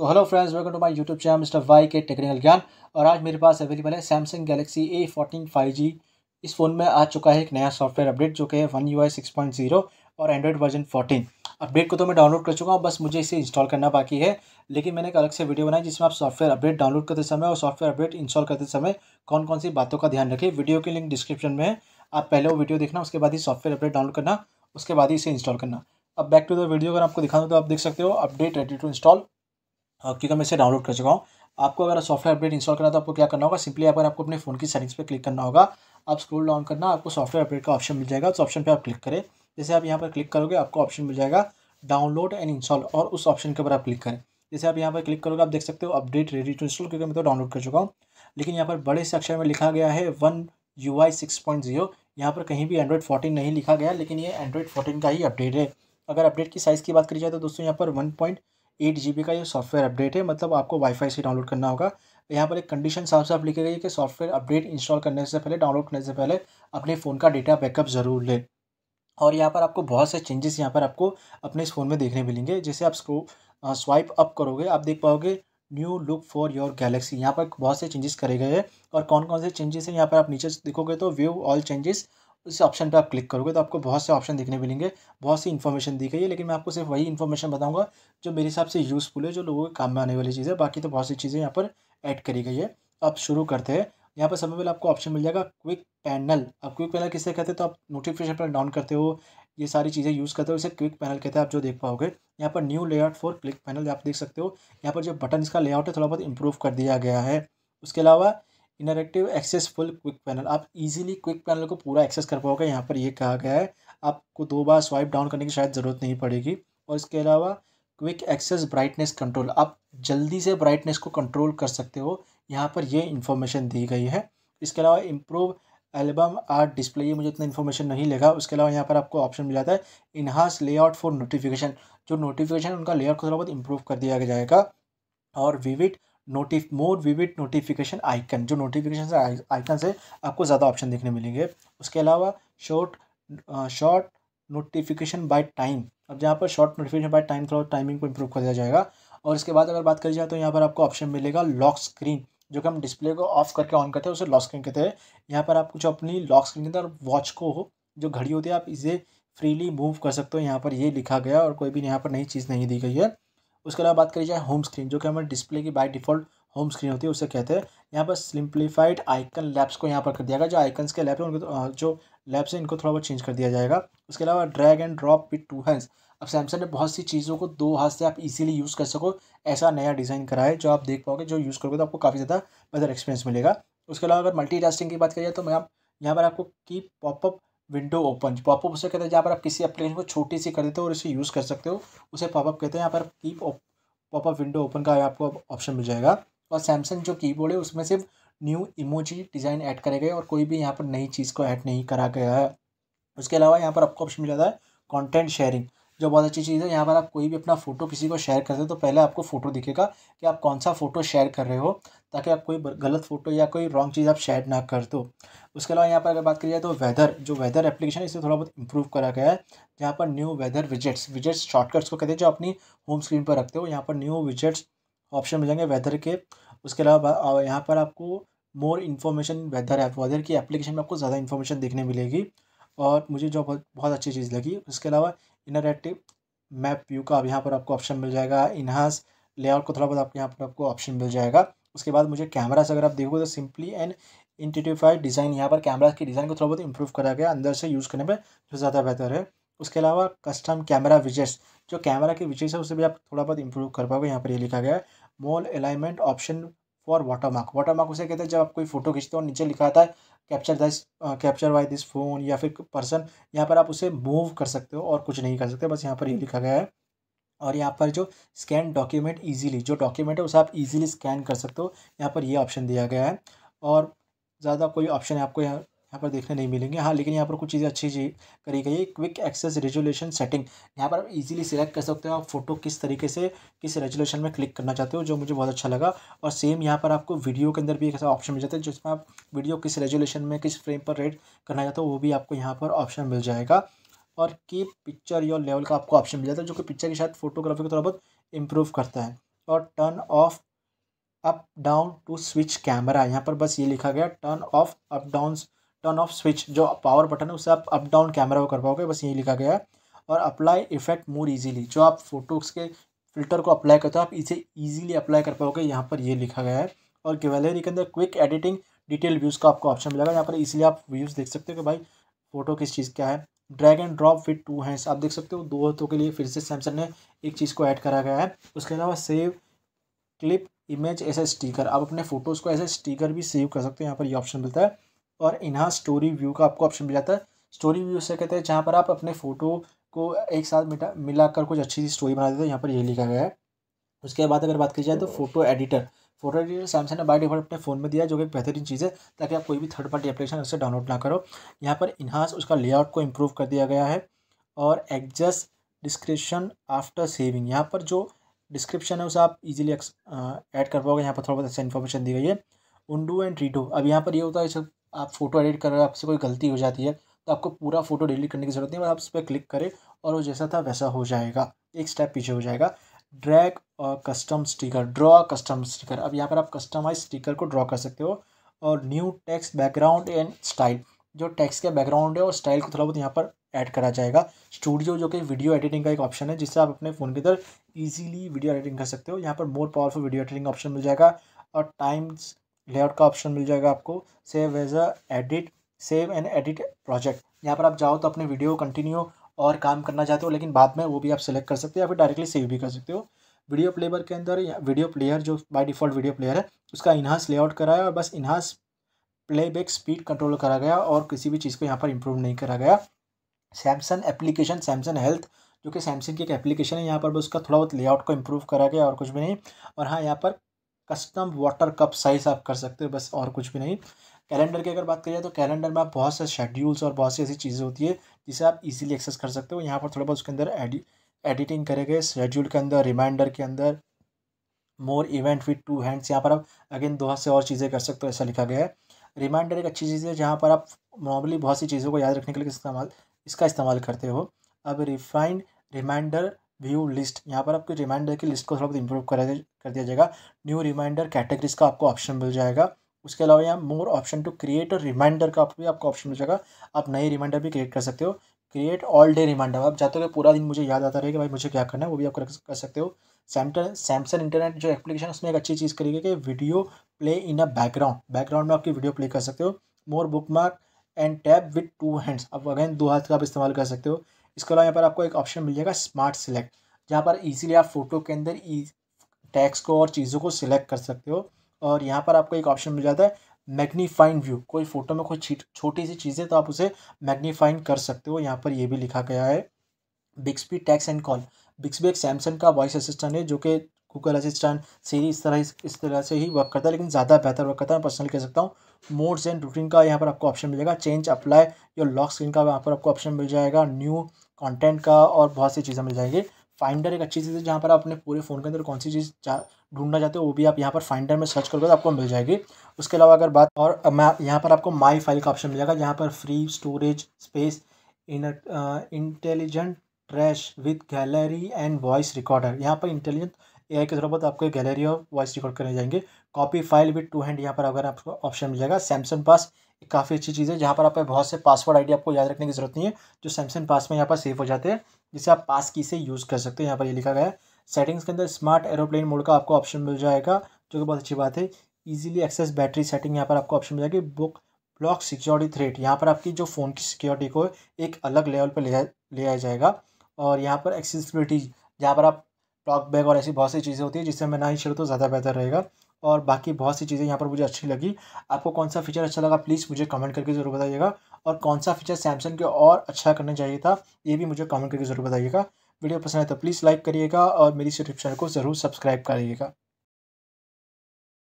तो hello friends welcome to my YouTube channel mister Y K technical ज्ञान और आज मेरे पास अवेलेबल है Samsung Galaxy A fourteen five G इस फ़ोन में आ चुका है एक नया सॉफ्टवेयर अपडेट जो कि है one U I six point zero और एंड्रॉइड वर्जन फोर्टीन अपडेट को तो मैं डाउनलोड कर चुका हूँ बस मुझे इसे इंस्टॉल करना बाकी है लेकिन मैंने एक अलग से वीडियो बनाई जिसमें आप सॉफ्टवेयर अपडेट डाउनलोड करते समय और सॉफ्टवेयर अपडेट इंस्टॉल करते समय कौन कौन सी बातों का ध्यान रखें वीडियो की लिंक डिस्क्रिप्शन में है आप पहले वो वीडियो देखना उसके बाद ही सॉफ्टवेयर अपडेट डाउनलोड करना उसके बाद ही इसे इंस्टॉल करना अब बैक टू द वीडियो अगर आपको दिखाऊँ तो आप देख सकते हो अपडेट रेडी टू इंस्टॉल हाँ, क्योंकि मैं इसे डाउनलोड कर चुका हूँ आपको अगर सॉफ्टवेयर अपडेट इंस्टॉल करना तो आपको क्या करना होगा सिंपली यहाँ पर आपको अपने फ़ोन की सेटिंग्स पर क्लिक करना होगा आप स्क्रोल डाउन करना आपको सॉफ्टवेयर अपडेट का ऑप्शन मिल जाएगा उस ऑप्शन पर आप क्लिक करें जैसे आप यहाँ पर क्लिक करोगे आपको ऑप्शन मिल जाएगा डाउनलोड एंड इंस्टॉल और उस ऑप्शन के ऊपर आप क्लिक करें जैसे आप यहाँ पर क्लिक करोगे आप देख सकते हो अपडेट रेडी टू इंस्टॉल क्योंकि मैं तो डाउनलोड कर चुका हूँ लेकिन यहाँ पर बड़े से अक्षर में लिखा गया है one U I six point zero यहाँ पर कहीं भी एंड्रॉइड फोर्टीन नहीं लिखा गया लेकिन ये एंड्रॉइड फोर्टीन का ही अपडेट है अगर अपडेट की साइज़ की बात करी जाए तो दोस्तों यहाँ पर वन पॉइंट एट जी का ये सॉफ्टवेयर अपडेट है मतलब आपको वाईफाई से डाउनलोड करना होगा यहाँ पर एक कंडीशन साफ साफ लिखी गई है कि सॉफ्टवेयर अपडेट इंस्टॉल करने से पहले डाउनलोड करने से पहले अपने फ़ोन का डेटा बैकअप ज़रूर लें और यहाँ पर आपको बहुत से चेंजेस यहाँ पर आपको अपने इस फ़ोन में देखने मिलेंगे जैसे आप स्क्रो स्वाइप अप करोगे आप देख पाओगे new look for your Galaxy यहाँ पर बहुत से चेंजेस करे गए हैं और कौन कौन से चेंजेस हैं यहाँ पर आप नीचे देखोगे तो व्यू ऑल चेंजेस उस ऑप्शन पे आप क्लिक करोगे तो आपको बहुत से ऑप्शन दिखने मिलेंगे बहुत सी इन्फॉर्मेशन दी गई है लेकिन मैं आपको सिर्फ वही इन्फॉर्मेशन बताऊंगा जो मेरे हिसाब से यूज़फुल है जो लोगों के काम में आने वाली चीज़ है बाकी तो बहुत सी चीज़ें यहाँ पर ऐड करी गई है आप शुरू करते हैं यहाँ पर सबसे पहले आपको ऑप्शन मिल जाएगा क्विक पैनल अब क्विक पैनल किससे कहते हैं तो आप नोटिफिकेशन पर डाउन करते हो ये सारी चीज़ें यूज़ करते हो इसे क्विक पैनल कहते हैं आप जो देख पाओगे यहाँ पर new layout for click panel आप देख सकते हो यहाँ पर जो बटन इसका लेआउट है थोड़ा बहुत इंप्रूव कर दिया गया है उसके अलावा interactive access full quick panel आप इजीली क्विक पैनल को पूरा एक्सेस कर पाओगे यहाँ पर ये कहा गया है आपको दो बार स्वाइप डाउन करने की शायद ज़रूरत नहीं पड़ेगी और इसके अलावा क्विक एक्सेस ब्राइटनेस कंट्रोल आप जल्दी से ब्राइटनेस को कंट्रोल कर सकते हो यहाँ पर ये इन्फॉर्मेशन दी गई है इसके अलावा इम्प्रूव एल्बम आर्ट डिस्प्ले ये मुझे इतना इन्फॉर्मेशन नहीं लगा उसके अलावा यहाँ पर आपको ऑप्शन मिल जाता है इनहास लेआउट फॉर नोटिफिकेशन जो नोटिफिकेशन उनका लेआउट को थोड़ा बहुत इम्प्रूव कर दिया जाएगा और vivid notif more vivid notification icon जो नोटिफिकेशन आइकन से आपको ज़्यादा ऑप्शन देखने मिलेंगे उसके अलावा short short notification by time अब जहाँ पर शॉर्ट नोटिफिकेशन बाय टाइम थोड़ा टाइमिंग को इम्प्रूव कर दिया जाएगा और इसके बाद अगर बात करी जाए तो यहाँ पर आपको ऑप्शन मिलेगा लॉक स्क्रीन जो कि हम डिस्प्ले को ऑफ करके ऑन करते हैं उसे लॉक स्क्रीन कहते हैं यहाँ पर आप कुछ अपनी लॉक स्क्रीन के अंदर वॉच को हो जो घड़ी होती है आप इसे फ्रीली मूव कर सकते हो यहाँ पर ये लिखा गया और कोई भी यहाँ पर नई चीज़ नहीं दी गई है उसके अलावा बात करी जाए होम स्क्रीन जो कि हमारे डिस्प्ले की बाय डिफॉल्ट होम स्क्रीन होती है उसे कहते हैं यहाँ पर सिंप्लीफाइड आइकन लैब्स को यहाँ पर कर दिया गया जो आइकन्स के लैप है उनको जो लैप्स है इनको थोड़ा बहुत चेंज कर दिया जाएगा उसके अलावा drag and drop with two hands अब सैमसंग ने बहुत सी चीज़ों को दो हाथ से आप इजीली यूज़ कर सको ऐसा नया डिज़ाइन करा है जो आप देख पाओगे जो यूज़ करोगे तो आपको काफ़ी ज़्यादा बेहतर एक्सपीरियंस मिलेगा उसके अलावा अगर मल्टी की बात करिए तो मैं आप यहाँ पर आपको की पॉपअप विंडो ओपन पॉपअप उसे कहते हैं जहाँ पर आप किसी एप्लीकेशन को छोटी सी कर देते हो और उसे यूज़ कर सकते हो उसे पॉपअप कहते हैं यहाँ पर कीप पॉपअप विंडो ओपन का आपको ऑप्शन मिल जाएगा और सैमसंग जो कीबोर्ड है उसमें सिर्फ न्यू इमोजी डिज़ाइन ऐड करे गए और कोई भी यहाँ पर नई चीज़ को ऐड नहीं करा गया है उसके अलावा यहाँ पर आपको ऑप्शन मिल जाता है कॉन्टेंट शेयरिंग जो बहुत अच्छी चीज़ है यहाँ पर आप कोई भी अपना फ़ोटो किसी को शेयर करते हो तो पहले आपको फ़ोटो दिखेगा कि आप कौन सा फ़ोटो शेयर कर रहे हो ताकि आप कोई गलत फ़ोटो या कोई रॉन्ग चीज़ आप शेयर ना कर दो उसके अलावा यहाँ पर अगर बात की जाए तो वेदर जो वेदर एप्लीकेशन है इसे थोड़ा बहुत इंप्रूव करा गया है जहाँ पर new weather widgets widgets shortcuts को कहते हैं जो अपनी होम स्क्रीन पर रखते हो यहाँ पर न्यू विजेट्स ऑप्शन मिल जाएंगे वेदर के उसके अलावा यहाँ पर आपको more information weather app weather की एप्लीकेशन में आपको ज़्यादा इन्फॉर्मेशन देखने मिलेगी और मुझे जो बहुत बहुत अच्छी चीज़ लगी उसके अलावा इनरेटिव मैप व्यू का अब यहाँ पर आपको ऑप्शन मिल जाएगा इनहांस लेआउट को थोड़ा बहुत आपको यहाँ पर आपको ऑप्शन मिल जाएगा उसके बाद मुझे कैमरा से अगर आप देखोगे तो सिंपली एंड इंटीटिफाइड डिज़ाइन यहाँ पर कैमरा की डिज़ाइन को थोड़ा बहुत इंप्रूव करा गया अंदर से यूज़ करने पर जो ज़्यादा बेहतर है उसके अलावा कस्टम कैमरा विजेट्स जो कैमरा के विजेट्स है उसे भी आप थोड़ा बहुत इंप्रूव कर पाओगे यहाँ पर ये लिखा गया है more alignment option for watermark watermark उसे कहते हैं जब आप कोई फोटो खींचते हो नीचे लिखा आता है capture this capture by this phone या फिर पर्सन यहाँ पर आप उसे मूव कर सकते हो और कुछ नहीं कर सकते बस यहाँ पर ये लिखा गया है और यहाँ पर जो स्कैन डॉक्यूमेंट इजीली जो डॉक्यूमेंट है उसे आप इजीली स्कैन कर सकते हो यहाँ पर ये यह ऑप्शन दिया गया है और ज़्यादा कोई ऑप्शन है आपको यहाँ यहाँ पर देखने नहीं मिलेंगे हाँ लेकिन यहाँ पर कुछ चीज़ें अच्छी चीज करी गई है क्विक एक्सेस रेजोल्यूशन सेटिंग यहाँ पर आप इजीली सिलेक्ट कर सकते हो आप फोटो किस तरीके से किस रेजोल्यूशन में क्लिक करना चाहते हो जो मुझे बहुत अच्छा लगा और सेम यहाँ पर आपको वीडियो के अंदर भी एक ऐसा ऑप्शन मिल जाता है जिसमें आप वीडियो किस रेजोल्यूशन में किस फ्रेम पर रेड करना चाहते हो वो भी आपको यहाँ पर ऑप्शन मिल जाएगा और की पिक्चर योर लेवल का आपको ऑप्शन मिल जाता है जो कि पिक्चर के साथ फोटोग्राफी को थोड़ा बहुत इम्प्रूव करता है और turn off up down to switch camera यहाँ पर बस ये लिखा गया turn off up down turn off switch जो पावर बटन है उससे आप अप डाउन कैमरा को कर पाओगे बस ये लिखा गया है और अप्लाई इफेक्ट मोर इजीली जो आप फोटोज के फिल्टर को अप्लाई करते हो आप इसे इजीली अप्लाई कर पाओगे यहाँ पर ये लिखा गया है और गैलरी के अंदर क्विक एडिटिंग डिटेल व्यूज़ का आपको ऑप्शन मिलेगा यहाँ पर इसलिए आप व्यूज़ देख सकते हो कि भाई फोटो किस चीज़ का है drag and drop with two hands आप देख सकते हो दो हाथों के लिए फिर से सैमसंग ने एक चीज़ को ऐड करा गया है उसके अलावा save clip image as a आप अपने फोटोज़ को ऐसे ए भी सेव कर सकते हो यहाँ पर ये यह ऑप्शन मिलता है और इन्हा स्टोरी व्यू का आपको ऑप्शन मिल जाता है स्टोरी व्यू से कहते हैं जहाँ पर आप अपने फ़ोटो को एक साथ मिटा मिलाकर कुछ अच्छी सी स्टोरी बना देते हैं यहाँ पर ये लिखा गया है उसके बाद अगर बात की जाए तो photo editor photo editor Samsung ने बाई डिफॉल्ट अपने फ़ोन में दिया जो कि बेहतरीन चीज़ है ताकि आप कोई भी थर्ड पार्टी एप्लीकेशन उससे डाउनलोड ना करो यहाँ पर इन्हांस उसका लेआउट को इम्प्रूव कर दिया गया है और एडजस्ट डिस्क्रिप्शन आफ्टर सेविंग यहाँ पर जो डिस्क्रिप्शन है उसे आप इजीली ऐड कर पाओगे यहाँ पर थोड़ा बहुत ऐसा इन्फॉर्मेशन दी गई है उंडू एंड रीडो अब यहाँ पर ये यह होता है जब आप फोटो एडिट कर रहे हो आपसे कोई गलती हो जाती है तो आपको पूरा फोटो डिलीट करने की ज़रूरत नहीं है आप उस पर क्लिक करें और वो जैसा था वैसा हो जाएगा एक स्टेप पीछे हो जाएगा ड्रैग और custom sticker draw custom sticker अब यहाँ पर आप कस्टमाइज स्टिकर को ड्रॉ कर सकते हो और new text background and style जो टेक्स्ट का बैकग्राउंड है और स्टाइल को थोड़ा बहुत यहाँ पर ऐड करा जाएगा स्टूडियो जो कि वीडियो एडिटिंग का एक ऑप्शन है जिससे आप अपने फ़ोन के अंदर ईजिली वीडियो एडिटिंग कर सकते हो यहाँ पर more powerful video editing option मिल जाएगा और टाइम्स लेआउट का ऑप्शन मिल जाएगा आपको save as a edit save and edit project यहाँ पर आप जाओ तो अपने वीडियो कंटिन्यू और काम करना चाहते हो लेकिन बाद में वो भी आप सेलेक्ट कर सकते हो या फिर डायरेक्टली सेव भी कर सकते हो वीडियो प्लेयर के अंदर वीडियो प्लेयर जो बाय डिफ़ॉल्ट वीडियो प्लेयर है उसका इन्हांस लेआउट कराया और बस इन्हांस प्लेबैक स्पीड कंट्रोल करा गया और किसी भी चीज़ को यहाँ पर इम्प्रूव नहीं करा गया सैमसंग एप्लीकेशन सैमसंग हेल्थ जो कि सैमसंग की एक एप्लीकेशन है यहाँ पर भी उसका थोड़ा बहुत लेआउट को इम्प्रूव करा गया और कुछ भी नहीं और हाँ यहाँ पर कस्टम वाटर कप साइज आप कर सकते हो बस और कुछ भी नहीं कैलेंडर की अगर बात करें तो कैलेंडर में आप बहुत से शेड्यूल्स और बहुत सी ऐसी चीज़ें होती है जिसे आप इजीली एक्सेस कर सकते हो यहाँ पर थोड़ा बहुत उसके अंदर एडिटिंग करे गए शेड्यूल के अंदर रिमाइंडर के अंदर more event with two hands यहाँ पर आप अगेन दो से और चीज़ें कर सकते हो ऐसा लिखा गया है रिमाइंडर एक अच्छी चीज़ है जहाँ पर आप नॉर्मली बहुत सी चीज़ों को याद रखने के लिए इस्तेमाल इसका इस्तेमाल करते हो अब रिफाइंड रिमाइंडर व्यू लिस्ट यहाँ पर आपके रिमाइंडर की लिस्ट को थोड़ा बहुत इंप्रूव कर कर दिया जाएगा न्यू रिमाइंडर कैटेगरीज का आपको ऑप्शन मिल जाएगा उसके अलावा यहाँ मोर ऑप्शन टू क्रिएट और रिमाइंडर का भी आपको ऑप्शन मिल जाएगा आप नए रिमाइंडर भी क्रिएट कर सकते हो क्रिएट ऑल डे रिमाइंडर आप जाते हो पूरा दिन मुझे याद आता रहे कि भाई मुझे क्या करना है वो भी आप कर सकते हो सैमटन सैमसंग इंटरनेट जो एप्लीकेशन है उसमें एक अच्छी चीज़ करेगी कि video play in a background background में आपकी वीडियो प्ले कर सकते हो more bookmark and tap with two hands अब अगेन दो हाथ का आप इस्तेमाल कर सकते हो इसके अलावा यहाँ पर आपको एक ऑप्शन मिल जाएगा स्मार्ट सिलेक्ट जहाँ पर ईजिली आप फोटो के अंदर टैक्स e- को और चीज़ों को सिलेक्ट कर सकते हो और यहाँ पर आपको एक ऑप्शन मिल जाता है मैग्नीफाइन व्यू कोई फोटो में कोई छोटी सी चीज़ें तो आप उसे मैग्नीफाइन कर सकते हो यहाँ पर ये भी लिखा गया है Bixby text and call Bixby एक सैमसंग का वॉइस असिस्टेंट है जो कि गूगल असिस्टेंट सीरी इस तरह इस तरह से ही वर्क करता है लेकिन ज़्यादा बेहतर वर्क करता है मैं कह सकता हूँ मोड्स एंड रूटीन का यहाँ पर आपको ऑप्शन मिलेगा change apply your lock screen का यहाँ पर आपको ऑप्शन मिल जाएगा न्यू कंटेंट का और बहुत सी चीज़ें मिल जाएंगी फाइंडर एक अच्छी चीज़ है जहाँ पर आप अपने पूरे फ़ोन के अंदर कौन सी चीज़ ढूंढना चाहते हो वो भी आप यहाँ पर फाइंडर में सर्च करोगे तो आपको मिल जाएगी उसके अलावा अगर बात और मैं यहाँ पर आपको माई फाइल का ऑप्शन मिलेगा जहाँ पर free storage space intelligent trash with gallery and voice recorder यहाँ पर इंटेलिजेंट ए आई के जरूरत तो आपको गैलरी और वॉइस रिकॉर्ड करने जाएंगे copy file with two hand यहाँ पर अगर आपको ऑप्शन मिल जाएगा सैमसंग पास काफ़ी अच्छी चीज़ है जहाँ पर आप बहुत से पासवर्ड आईडी आपको याद रखने की जरूरत नहीं है जो सैमसंग पास में यहाँ पर सेव हो जाते हैं जिसे आप पास की से यूज़ कर सकते हैं यहाँ पर ये लिखा गया है सेटिंग्स के अंदर स्मार्ट एरोप्लेन मोड का आपको ऑप्शन मिल जाएगा जो कि बहुत अच्छी बात है ईजिली एक्सेस बैटरी सेटिंग यहाँ पर आपको ऑप्शन मिल जाएगी बुक ब्लॉक सिक्योरिटी थ्रेट यहाँ पर आपकी जो फ़ोन की सिक्योरिटी को एक अलग लेवल पर ले लिया जाएगा और यहाँ पर एक्सेसिबिलिटी जहाँ पर आप टॉक बैग और ऐसी बहुत सी चीज़ें होती है जिससे मैं ना ही शेयर तो ज़्यादा बेहतर रहेगा और बाकी बहुत सी चीज़ें यहाँ पर मुझे अच्छी लगी आपको कौन सा फीचर अच्छा लगा प्लीज़ मुझे कमेंट करके ज़रूर बताइएगा और कौन सा फीचर सैमसंग के और अच्छा करना चाहिए था ये भी मुझे कमेंट करके ज़रूर बताइएगा वीडियो पसंद आए तो प्लीज़ लाइक करिएगा और मेरी यूट्यूब चैनल को ज़रूर सब्सक्राइब करिएगा